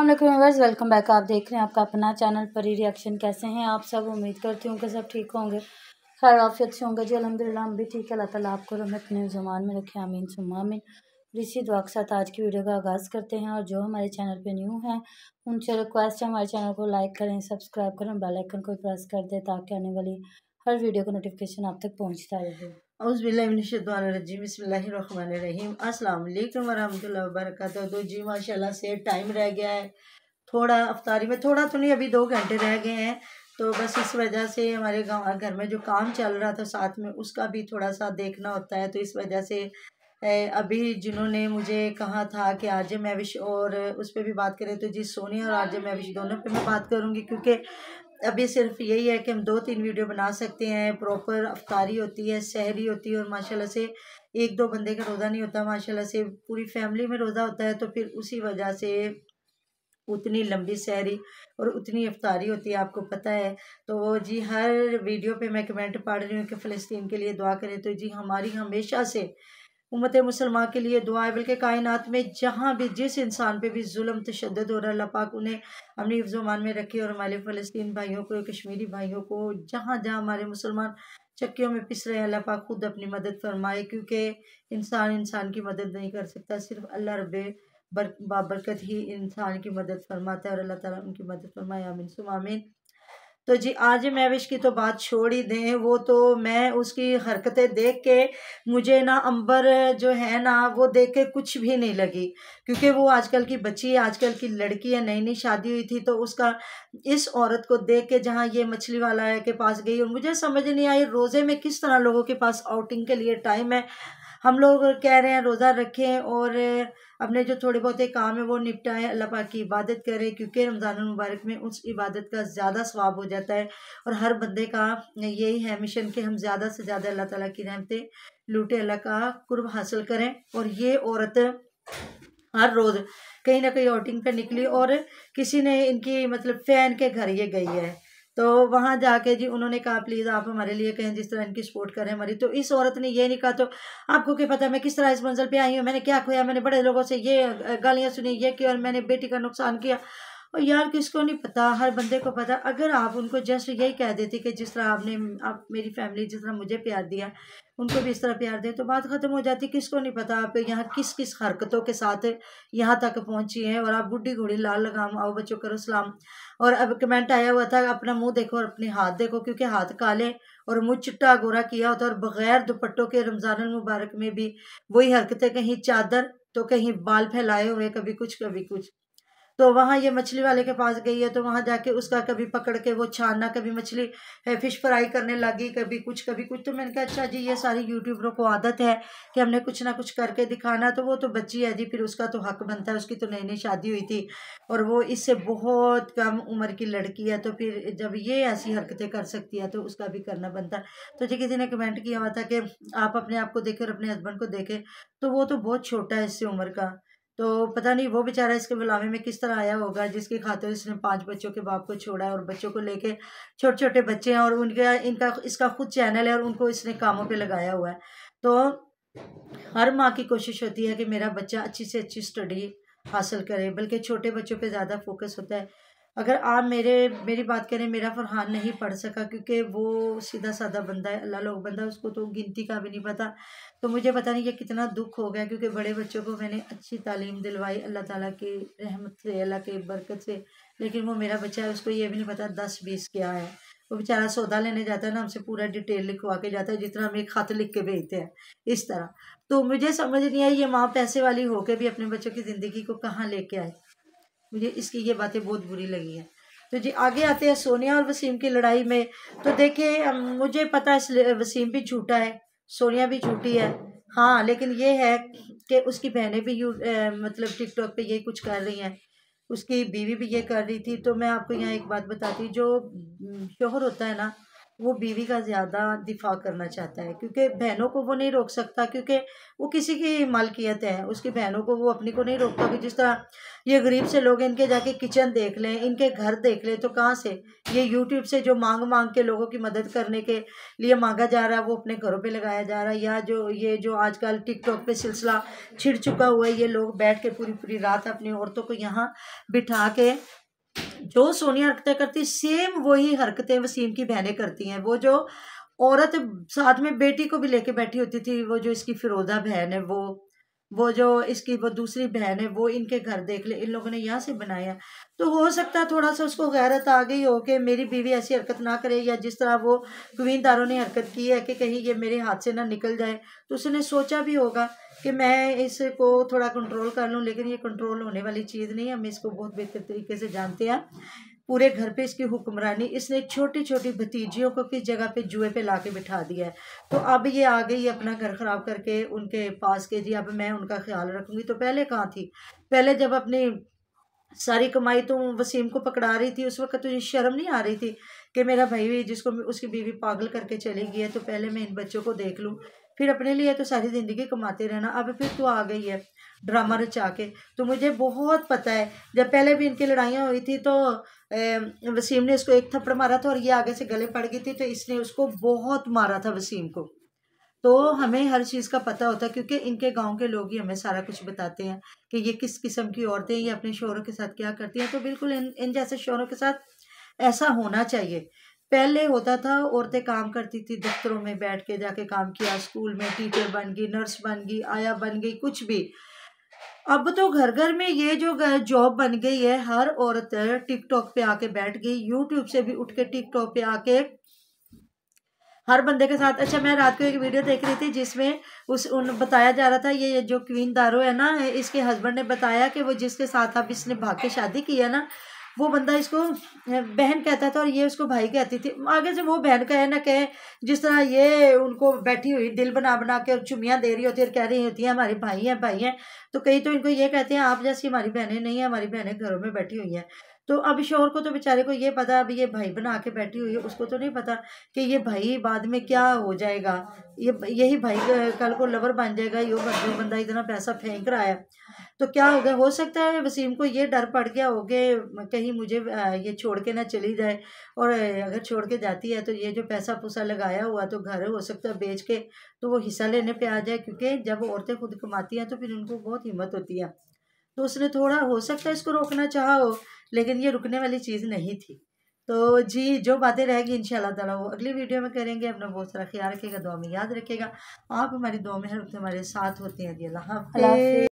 अल्लाम welcome back आप देख रहे हैं आपका अपना चैनल पर ही रिएक्शन कैसे हैं आप सब उम्मीद करती हूँ कि सब ठीक होंगे खैर आप अच्छे होंगे जी अलहमदिल्ला हम भी ठीक है अल्लाह ताला आपको हमें अपने जुमान में रखे आमीन सुमामिन ऋषि दुआ के साथ आज की वीडियो का आगाज़ करते हैं और जो हमारे चैनल पर न्यू हैं उनसे रिक्वेस्ट है हमारे चैनल को लाइक करें सब्सक्राइब करें बेलाइकन को प्रेस कर दें ताकि आने वाली हर वीडियो का नोटिफिकेशन आप तक पहुँचता रहे अउज़बिल्लाशतवानरजीम बसमीम अल्लाम वरहमल वरक तो जी माशाल्लाह से टाइम रह गया है थोड़ा अफ्तारी में थोड़ा तो नहीं अभी दो घंटे रह गए हैं तो बस इस वजह से हमारे गाँव घर में जो काम चल रहा था साथ में उसका भी थोड़ा सा देखना होता है तो इस वजह से अभी जिन्होंने मुझे कहा था कि आज मैविश और उस पर भी बात करें तो जी सोनिया और आज मैविश दोनों पर मैं बात करूँगी क्योंकि अभी सिर्फ यही है कि हम दो तीन वीडियो बना सकते हैं प्रॉपर अफ्तारी होती है सहरी होती है और माशाल्लाह से एक दो बंदे का रोज़ा नहीं होता माशाल्लाह से पूरी फैमिली में रोज़ा होता है तो फिर उसी वजह से उतनी लंबी सहरी और उतनी अफ्तारी होती है आपको पता है तो जी हर वीडियो पे मैं कमेंट पढ़ रही हूँ कि फ़लस्तीन के लिए दुआ करें तो जी हमारी हमेशा से उम्मत मुसलमान के लिए दुआएं बल्कि कायनात में जहाँ भी जिस इंसान पे भी जुल्म तशद हो रहा अल्लाह पाक उन्हें अपनी मान में रखे और हमारे फ़लस्तीन भाइयों को कश्मीरी भाइयों को जहाँ जहाँ हमारे मुसलमान चक्कियों में पिस रहे हैं अल्लाह पाक खुद अपनी मदद फरमाए क्योंकि इंसान इंसान की मदद नहीं कर सकता सिर्फ अल्लाह रब बर बाबरकत ही इंसान की मदद फरमाता है और अल्लाह ताला उनकी मदद फरमाए आमीन सुमामिन तो जी आज महविश की तो बात छोड़ ही दें वो तो मैं उसकी हरकतें देख के मुझे ना अंबर जो है ना वो देख के कुछ भी नहीं लगी क्योंकि वो आजकल की बच्ची है आजकल की लड़की है नई नई शादी हुई थी तो उसका इस औरत को देख के जहाँ ये मछली वाला है के पास गई और मुझे समझ नहीं आई रोज़े में किस तरह लोगों के पास आउटिंग के लिए टाइम है हम लोग कह रहे हैं रोज़ा रखें और अपने जो थोड़े बहुत काम है वो निपटाएं अल्लाह पाक की इबादत करें क्योंकि रमज़ान मुबारक में उस इबादत का ज़्यादा स्वाब हो जाता है और हर बंदे का यही है मिशन कि हम ज़्यादा से ज़्यादा अल्लाह ताला की रहमतें लूटे अल्लाह का कुर्ब हासिल करें और ये औरत हर रोज़ कहीं ना कहीं आउटिंग पर निकली और किसी ने इनकी मतलब फ़ैन के घर ये गई है तो वहाँ जाके जी उन्होंने कहा प्लीज़ आप हमारे लिए कहें जिस तरह इनकी सपोर्ट करें हमारी तो इस औरत ने ये नहीं कहा तो आपको क्या पता मैं किस तरह इस मंजिल पे आई हूँ मैंने क्या खोया मैंने बड़े लोगों से ये गालियाँ सुनी ये किया और मैंने बेटी का नुकसान किया और यार किसको नहीं पता हर बंदे को पता अगर आप उनको जस्ट यही कह देते कि जिस तरह आपने आप मेरी फैमिली जिस तरह मुझे प्यार दिया उनको भी इस तरह प्यार दें तो बात ख़त्म हो जाती किसको नहीं पता आप यहाँ किस किस हरकतों के साथ यहाँ तक पहुँची हैं और आप बुढ़ी घोड़ी लाल लगाम आओ बच्चों करो सलाम और अब कमेंट आया हुआ था अपना मुंह देखो और अपने हाथ देखो क्योंकि हाथ काले और मुँह चिट्टा गोरा किया होता और बग़ैर दुपट्टों के रमज़ान मुबारक में भी वही हरकतें कहीं चादर तो कहीं बाल फैलाए हुए कभी कुछ कभी कुछ तो वहाँ ये मछली वाले के पास गई है तो वहाँ जाके उसका कभी पकड़ के वो छानना कभी मछली फ़िश फ्राई करने लगी कभी कुछ कभी कुछ तो मैंने कहा अच्छा जी ये सारी यूट्यूबरों को आदत है कि हमने कुछ ना कुछ करके दिखाना तो वो तो बच्ची है जी फिर उसका तो हक बनता है उसकी तो नई नई शादी हुई थी और वो इससे बहुत कम उम्र की लड़की है तो फिर जब ये ऐसी हरकतें कर सकती है तो उसका भी करना बनता है तो जी किसी ने कमेंट किया हुआ था कि आप अपने आप को देखें और अपने हस्बैंड को देखें तो वो तो बहुत छोटा है इससे उम्र का तो पता नहीं वो बेचारा इसके बुलावे में किस तरह आया होगा जिसके खातिर इसने पांच बच्चों के बाप को छोड़ा है और बच्चों को लेके छोटे छोटे बच्चे हैं और उनका इनका इसका खुद चैनल है और उनको इसने कामों पे लगाया हुआ है तो हर माँ की कोशिश होती है कि मेरा बच्चा अच्छी से अच्छी स्टडी हासिल करे बल्कि छोटे बच्चों पर ज़्यादा फोकस होता है अगर आप मेरे मेरी बात करें मेरा फरहान नहीं पढ़ सका क्योंकि वो सीधा साधा बंदा है अल्लाह लोग बंदा उसको तो गिनती का भी नहीं पता तो मुझे पता नहीं कि कितना दुख हो गया क्योंकि बड़े बच्चों को मैंने अच्छी तालीम दिलवाई अल्लाह ताला की रहमत से अल्लाह के बरकत से लेकिन वो मेरा बच्चा है उसको ये भी नहीं पता दस बीस क्या है वो बेचारा सौदा लेने जाता है ना हमसे पूरा डिटेल लिखवा के जाता है जितना हम एक खत लिख के भेजते हैं इस तरह तो मुझे समझ नहीं आई ये माँ पैसे वाली होकर भी अपने बच्चों की ज़िंदगी को कहाँ लेके आए मुझे इसकी ये बातें बहुत बुरी लगी हैं तो जी आगे आते हैं सोनिया और वसीम की लड़ाई में तो देखिए मुझे पता है वसीम भी झूठा है सोनिया भी झूठी है हाँ लेकिन ये है कि उसकी बहनें भी यू ए, मतलब टिकटॉक पे ये कुछ कर रही हैं उसकी बीवी भी ये कर रही थी तो मैं आपको यहाँ एक बात बताती जो शोहर होता है ना वो बीवी का ज़्यादा दिफा करना चाहता है क्योंकि बहनों को वो नहीं रोक सकता क्योंकि वो किसी की मालकियत है उसकी बहनों को वो अपनी को नहीं रोकता कि जिस तरह ये गरीब से लोग इनके जाके किचन देख लें इनके घर देख लें तो कहाँ से ये यूट्यूब से जो मांग मांग के लोगों की मदद करने के लिए मांगा जा रहा है वो अपने घरों पर लगाया जा रहा है या जो ये जो आजकल टिकटॉक पर सिलसिला छिड़ चुका हुआ है ये लोग बैठ के पूरी पूरी रात अपनी औरतों को यहाँ बिठा के जो सोनिया हरकतें करती सेम वही हरकतें वसीम की बहनें करती हैं वो जो औरत साथ में बेटी को भी लेके बैठी होती थी वो जो इसकी फिरोजा बहन है वो वो जो इसकी वो दूसरी बहन है वो इनके घर देख ले इन लोगों ने यहाँ से बनाया तो हो सकता है थोड़ा सा उसको गैरत आ गई हो कि मेरी बीवी ऐसी हरकत ना करे या जिस तरह वो कवीनदारों ने हरकत की है कि कहीं ये मेरे हाथ से ना निकल जाए तो उसने सोचा भी होगा कि मैं इसको थोड़ा कंट्रोल कर लूँ लेकिन ये कंट्रोल होने वाली चीज़ नहीं हम इसको बहुत बेहतर तरीके से जानते हैं पूरे घर पे इसकी हुक्मरानी इसने छोटी छोटी भतीजियों को किस जगह पे जुए पे ला के बिठा दिया है तो अब ये आ गई अपना घर ख़राब करके उनके पास के जी अब मैं उनका ख्याल रखूंगी तो पहले कहाँ थी पहले जब अपनी सारी कमाई तो वसीम को पकड़ा रही थी उस वक्त तुझे शर्म नहीं आ रही थी कि मेरा भाई भी जिसको उसकी बीवी पागल करके चली गई है तो पहले मैं इन बच्चों को देख लूँ फिर अपने लिए तो सारी ज़िंदगी कमाते रहना अब फिर तो आ गई है ड्रामा रचा के तो मुझे बहुत पता है जब पहले भी इनकी लड़ाइयाँ हुई थी तो वसीम ने इसको एक थप्पड़ मारा था और ये आगे से गले पड़ गई थी तो इसने उसको बहुत मारा था वसीम को तो हमें हर चीज़ का पता होता है क्योंकि इनके गांव के लोग ही हमें सारा कुछ बताते हैं कि ये किस किस्म की औरतें ये अपने शोरों के साथ क्या करती हैं तो बिल्कुल इन इन जैसे शोरों के साथ ऐसा होना चाहिए पहले होता था औरतें काम करती थी दफ्तरों में बैठ के जाके काम किया स्कूल में टीचर बन गई नर्स बन गई आया बन गई कुछ भी अब तो घर घर में ये जो जॉब बन गई है हर औरत टिकटॉक पे आके बैठ गई यूट्यूब से भी उठ के टिकटॉक पे आके हर बंदे के साथ अच्छा मैं रात को एक वीडियो देख रही थी जिसमें उस उन बताया जा रहा था ये जो क्वीन दारो है ना इसके हस्बैंड ने बताया कि वो जिसके साथ अब इसने भाग के शादी की है ना वो बंदा इसको बहन कहता था और ये उसको भाई कहती थी आगे से वो बहन कहे ना कहे जिस तरह ये उनको बैठी हुई दिल बना बना के और चुमियाँ दे रही होती है और कह रही होती है हमारे भाई हैं भाई हैं तो कहीं तो इनको ये कहते हैं आप जैसी हमारी बहनें नहीं हैं हमारी बहनें घरों में बैठी हुई हैं तो अब शोर को तो बेचारे को ये पता अब ये भाई बना के बैठी हुई है उसको तो नहीं पता कि ये भाई बाद में क्या हो जाएगा ये यही भाई कल को लवर बन जाएगा यो जो बंदा इतना पैसा फेंक रहा है तो क्या हो गया हो सकता है वसीम को ये डर पड़ गया हो कि कहीं मुझे ये छोड़ के ना चली जाए और अगर छोड़ के जाती है तो ये जो पैसा पुसा लगाया हुआ तो घर हो सकता है बेच के तो वो हिस्सा लेने पे आ जाए क्योंकि जब औरतें खुद कमाती हैं तो फिर उनको बहुत हिम्मत होती है तो उसने थोड़ा हो सकता है इसको रोकना चाहा हो लेकिन ये रुकने वाली चीज़ नहीं थी तो जी जो बातें रहेगी इन ताला वो अगली वीडियो में करेंगे अपना बहुत सारा ख्याल रखेगा दुआ में याद रखेगा आप हमारी दुआ में हर हमारे साथ होते हैं जी अल्लाह